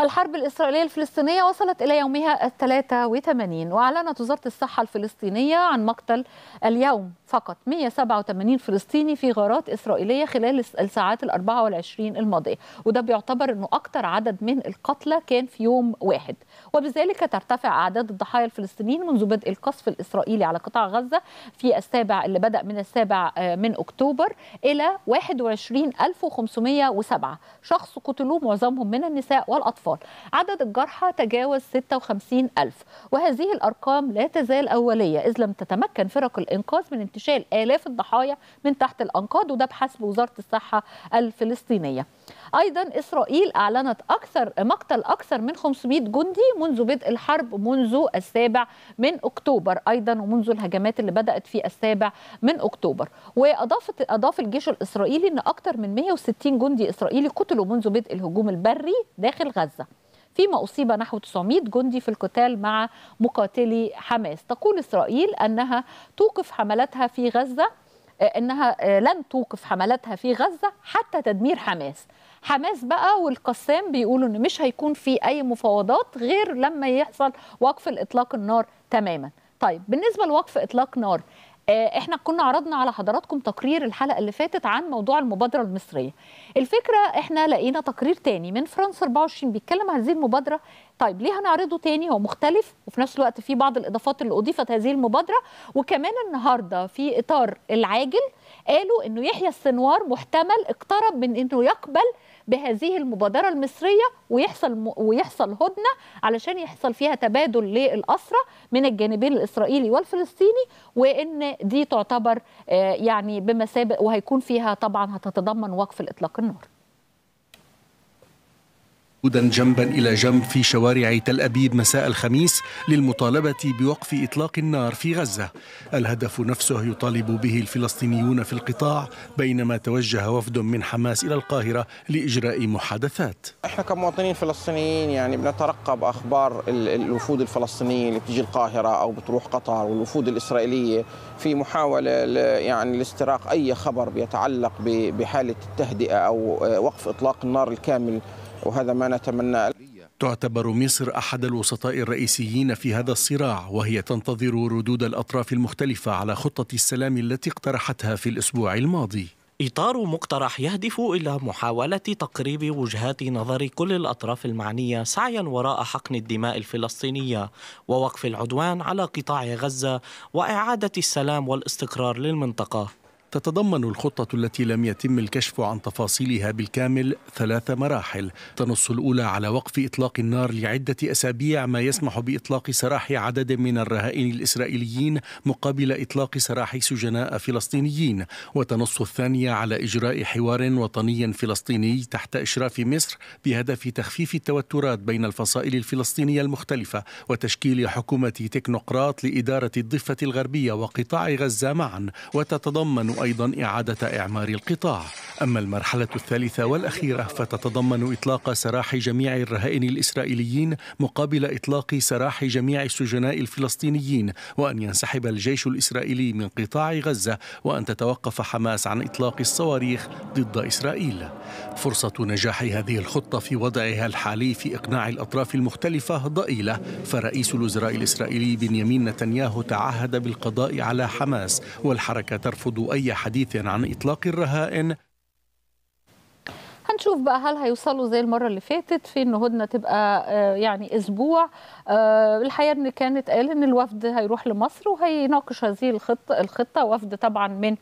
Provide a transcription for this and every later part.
الحرب الإسرائيلية الفلسطينية وصلت إلى يومها الثلاثة وثمانين وأعلنت وزارة الصحة الفلسطينية عن مقتل اليوم فقط 187 فلسطيني في غارات إسرائيلية خلال الساعات ال 24 الماضية وده بيعتبر أنه أكثر عدد من القتلى كان في يوم واحد وبذلك ترتفع أعداد الضحايا الفلسطينيين منذ بدء القصف الإسرائيلي على قطاع غزة في السابع اللي بدأ من السابع آه، من أكتوبر إلى 21507 شخص قتلوا معظمهم من النساء والأطفال الأطفال عدد الجرحى تجاوز 56 ألف وهذه الأرقام لا تزال أولية إذ لم تتمكن فرق الإنقاذ من انتشال آلاف الضحايا من تحت الأنقاض وده بحسب وزارة الصحة الفلسطينية أيضا إسرائيل أعلنت أكثر مقتل أكثر من 500 جندي منذ بدء الحرب منذ السابع من أكتوبر أيضا ومنذ الهجمات اللي بدأت في السابع من أكتوبر وأضافت أضاف الجيش الإسرائيلي أن أكثر من 160 جندي إسرائيلي قتلوا منذ بدء الهجوم البري داخل غزة فيما أصيب نحو 900 جندي في القتال مع مقاتلي حماس تقول إسرائيل أنها توقف حملاتها في غزة آه، انها آه، لن توقف حملتها في غزه حتى تدمير حماس حماس بقى والقسام بيقولوا ان مش هيكون في اي مفاوضات غير لما يحصل وقف الاطلاق النار تماما طيب بالنسبه لوقف اطلاق نار آه، احنا كنا عرضنا على حضراتكم تقرير الحلقه اللي فاتت عن موضوع المبادره المصريه الفكره احنا لقينا تقرير تاني من فرنسا 24 بيتكلم عن هذه المبادره طيب ليه هنعرضه تاني هو مختلف وفي نفس الوقت في بعض الاضافات اللي اضيفت هذه المبادره وكمان النهارده في اطار العاجل قالوا انه يحيى السنوار محتمل اقترب من انه يقبل بهذه المبادره المصريه ويحصل ويحصل هدنه علشان يحصل فيها تبادل للاسرى من الجانبين الاسرائيلي والفلسطيني وان دي تعتبر آه، يعني بمسابق وهيكون فيها طبعا هتتضمن وقف الاطلاق النار وجودا جنبا الى جنب في شوارع تل ابيب مساء الخميس للمطالبه بوقف اطلاق النار في غزه. الهدف نفسه يطالب به الفلسطينيون في القطاع بينما توجه وفد من حماس الى القاهره لاجراء محادثات. احنا كمواطنين فلسطينيين يعني بنترقب اخبار الوفود الفلسطينيه اللي بتجي القاهره او بتروح قطر والوفود الاسرائيليه في محاوله يعني لاستراق اي خبر بيتعلق بحاله التهدئه او آه، وقف اطلاق النار الكامل وهذا ما نتمنى تعتبر مصر أحد الوسطاء الرئيسيين في هذا الصراع وهي تنتظر ردود الأطراف المختلفة على خطة السلام التي اقترحتها في الأسبوع الماضي إطار مقترح يهدف إلى محاولة تقريب وجهات نظر كل الأطراف المعنية سعيا وراء حقن الدماء الفلسطينية ووقف العدوان على قطاع غزة وإعادة السلام والاستقرار للمنطقة تتضمن الخطة التي لم يتم الكشف عن تفاصيلها بالكامل ثلاث مراحل تنص الأولى على وقف إطلاق النار لعدة أسابيع ما يسمح بإطلاق سراح عدد من الرهائن الإسرائيليين مقابل إطلاق سراح سجناء فلسطينيين وتنص الثانية على إجراء حوار وطني فلسطيني تحت إشراف مصر بهدف تخفيف التوترات بين الفصائل الفلسطينية المختلفة وتشكيل حكومة تكنوقراط لإدارة الضفة الغربية وقطاع غزة معا وتتضمن أيضا إعادة إعمار القطاع أما المرحلة الثالثة والأخيرة فتتضمن إطلاق سراح جميع الرهائن الإسرائيليين مقابل إطلاق سراح جميع السجناء الفلسطينيين وأن ينسحب الجيش الإسرائيلي من قطاع غزة وأن تتوقف حماس عن إطلاق الصواريخ ضد إسرائيل فرصة نجاح هذه الخطة في وضعها الحالي في إقناع الأطراف المختلفة ضئيلة فرئيس الوزراء الإسرائيلي بنيامين نتنياهو تعهد بالقضاء على حماس والحركة ترفض أي حديث عن إطلاق الرهائن هنشوف بقى هل هيوصلوا زي المرة اللي فاتت في ان هدنة تبقى آه، يعني اسبوع آه، الحقيقة ان كانت قال ان الوفد هيروح لمصر وهيناقش هذه الخطة الخطة وفد طبعا من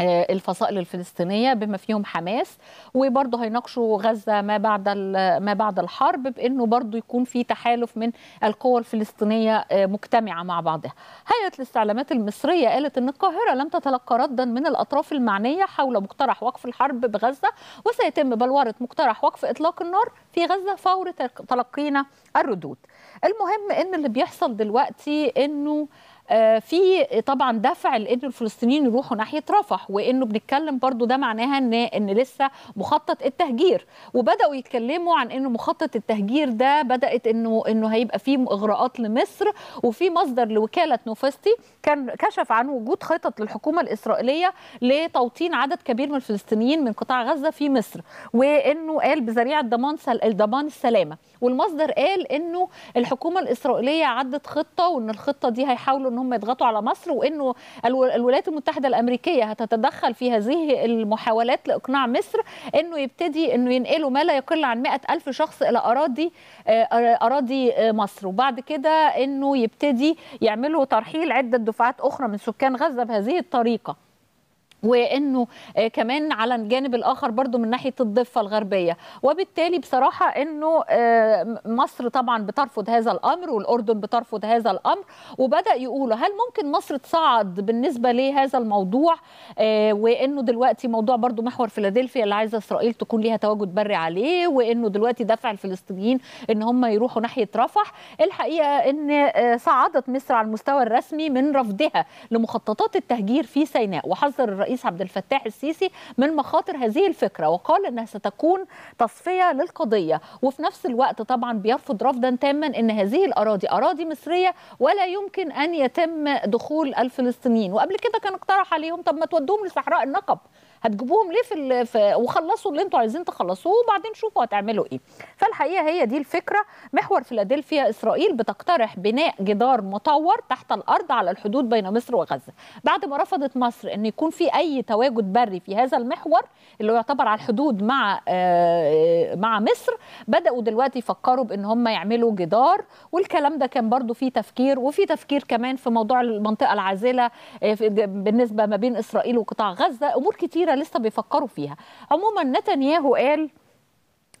آه، الفصائل الفلسطينيه بما فيهم حماس وبرضه هيناقشوا غزه ما بعد ما بعد الحرب بانه برضه يكون في تحالف من القوى الفلسطينيه آه، مجتمعه مع بعضها. هيئه الاستعلامات المصريه قالت ان القاهره لم تتلقى ردا من الاطراف المعنيه حول مقترح وقف الحرب بغزه وسيتم بلوره مقترح وقف اطلاق النار في غزه فور تلقينا الردود. المهم ان اللي بيحصل دلوقتي انه آه، في طبعا دفع لان الفلسطينيين يروحوا ناحيه رفح وانه بنتكلم برضو ده معناها ان ان لسه مخطط التهجير وبداوا يتكلموا عن انه مخطط التهجير ده بدات انه انه هيبقى فيه اغراءات لمصر وفي مصدر لوكاله نوفستي كان كشف عن وجود خطط للحكومه الاسرائيليه لتوطين عدد كبير من الفلسطينيين من قطاع غزه في مصر وانه قال بذريعه ضمان ضمان السلامه والمصدر قال انه الحكومه الاسرائيليه عدت خطه وان الخطه دي هيحاولوا هم يضغطوا على مصر وانه الولايات المتحده الامريكيه هتتدخل في هذه المحاولات لاقناع مصر انه يبتدي انه ينقلوا ما لا يقل عن مئة الف شخص الى اراضي آه، اراضي آه، مصر وبعد كده انه يبتدي يعملوا ترحيل عده دفعات اخرى من سكان غزه بهذه الطريقه وانه آه، كمان على الجانب الاخر برضو من ناحيه الضفه الغربيه وبالتالي بصراحه انه آه، مصر طبعا بترفض هذا الامر والاردن بترفض هذا الامر وبدا يقولوا هل ممكن مصر تصعد بالنسبه لهذا الموضوع آه، وانه دلوقتي موضوع برضو محور فيلادلفيا اللي عايزه اسرائيل تكون ليها تواجد بري عليه وانه دلوقتي دفع الفلسطينيين ان هم يروحوا ناحيه رفح الحقيقه ان صعدت مصر على المستوى الرسمي من رفضها لمخططات التهجير في سيناء وحذر الرئيس الرئيس عبد الفتاح السيسي من مخاطر هذه الفكره وقال انها ستكون تصفيه للقضيه وفي نفس الوقت طبعا بيرفض رفضا تاما ان هذه الاراضي اراضي مصريه ولا يمكن ان يتم دخول الفلسطينيين وقبل كده كان اقترح عليهم طب ما تودوهم لصحراء النقب هتجيبوهم ليه في, في وخلصوا اللي انتوا عايزين تخلصوه وبعدين شوفوا هتعملوا ايه فالحقيقه هي دي الفكره محور فيلادلفيا اسرائيل بتقترح بناء جدار مطور تحت الارض على الحدود بين مصر وغزه بعد ما رفضت مصر ان يكون في اي تواجد بري في هذا المحور اللي يعتبر على الحدود مع آه، مع مصر بداوا دلوقتي يفكروا بان هم يعملوا جدار والكلام ده كان برضو فيه تفكير وفي تفكير كمان في موضوع المنطقه العازله آه، بالنسبه ما بين اسرائيل وقطاع غزه امور كتيره كتيره لسه بيفكروا فيها عموما نتنياهو قال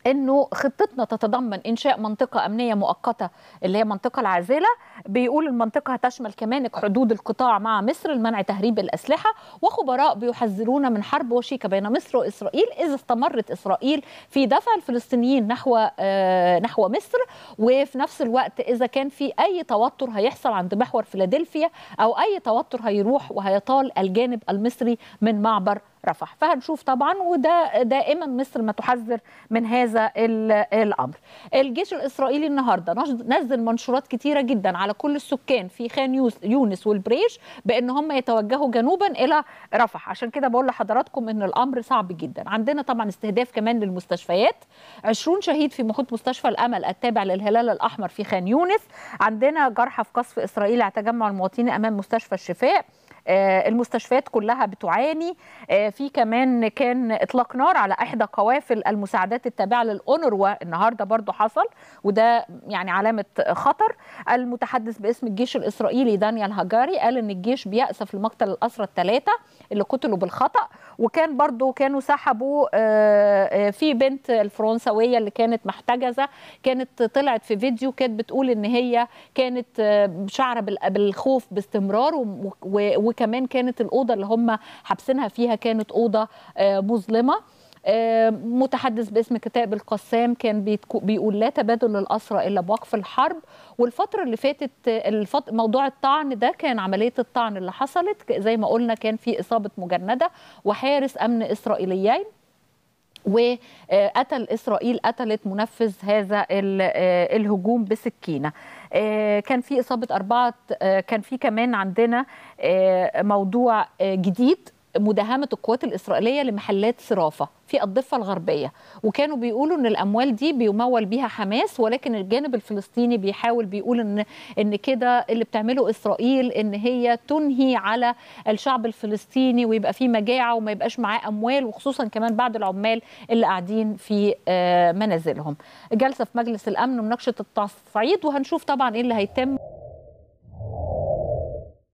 انه خطتنا تتضمن انشاء منطقه امنيه مؤقته اللي هي منطقه العازله بيقول المنطقه هتشمل كمان حدود القطاع مع مصر لمنع تهريب الاسلحه وخبراء بيحذرونا من حرب وشيكه بين مصر واسرائيل اذا استمرت اسرائيل في دفع الفلسطينيين نحو آه نحو مصر وفي نفس الوقت اذا كان في اي توتر هيحصل عند محور فيلادلفيا او اي توتر هيروح وهيطال الجانب المصري من معبر رفح فهنشوف طبعا وده دائما مصر ما تحذر من هذا الامر الجيش الاسرائيلي النهارده نزل منشورات كتيره جدا على كل السكان في خان يونس والبريش بان هم يتوجهوا جنوبا الى رفح عشان كده بقول لحضراتكم ان الامر صعب جدا عندنا طبعا استهداف كمان للمستشفيات 20 شهيد في مخوط مستشفى الامل التابع للهلال الاحمر في خان يونس عندنا جرحى في قصف اسرائيلي على تجمع المواطنين امام مستشفى الشفاء آه، المستشفيات كلها بتعاني آه، في كمان كان اطلاق نار على احدى قوافل المساعدات التابعه للاونروا النهارده برضو حصل وده يعني علامه خطر المتحدث باسم الجيش الاسرائيلي دانيال هاجاري قال ان الجيش بيأسف لمقتل الاسرى الثلاثه اللي قتلوا بالخطأ وكان برضو كانوا سحبوا آه، آه، في بنت الفرنسوية اللي كانت محتجزة كانت طلعت في فيديو كانت بتقول ان هي كانت آه، شعرة بالخوف باستمرار وكمان كانت الأوضة اللي هم حابسينها فيها كانت أوضة مظلمة آه، متحدث باسم كتاب القسام كان بيقول لا تبادل الأسرى إلا بوقف الحرب والفترة اللي فاتت آه، الفط... موضوع الطعن ده كان عملية الطعن اللي حصلت زي ما قلنا كان في إصابة مجندة وحارس أمن إسرائيليين وقتل اسرائيل قتلت منفذ هذا آه، الهجوم بسكينه كان في اصابه اربعه كان في كمان عندنا موضوع جديد مداهمه القوات الاسرائيليه لمحلات صرافه في الضفه الغربيه وكانوا بيقولوا ان الاموال دي بيمول بيها حماس ولكن الجانب الفلسطيني بيحاول بيقول ان ان كده اللي بتعمله اسرائيل ان هي تنهي على الشعب الفلسطيني ويبقى فيه مجاعه وما يبقاش معاه اموال وخصوصا كمان بعد العمال اللي قاعدين في آه، منازلهم جلسه في مجلس الامن ومناقشه التصعيد وهنشوف طبعا ايه اللي هيتم